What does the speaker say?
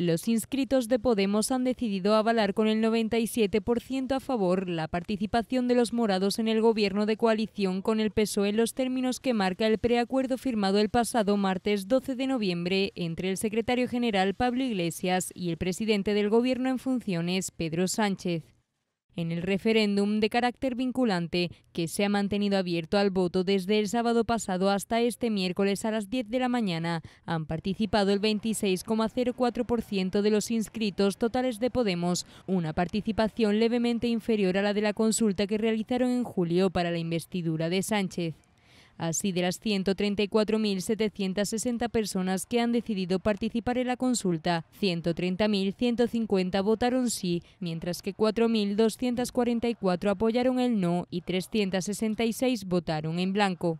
Los inscritos de Podemos han decidido avalar con el 97% a favor la participación de los morados en el gobierno de coalición con el PSOE en los términos que marca el preacuerdo firmado el pasado martes 12 de noviembre entre el secretario general Pablo Iglesias y el presidente del gobierno en funciones, Pedro Sánchez en el referéndum de carácter vinculante que se ha mantenido abierto al voto desde el sábado pasado hasta este miércoles a las 10 de la mañana. Han participado el 26,04% de los inscritos totales de Podemos, una participación levemente inferior a la de la consulta que realizaron en julio para la investidura de Sánchez. Así, de las 134.760 personas que han decidido participar en la consulta, 130.150 votaron sí, mientras que 4.244 apoyaron el no y 366 votaron en blanco.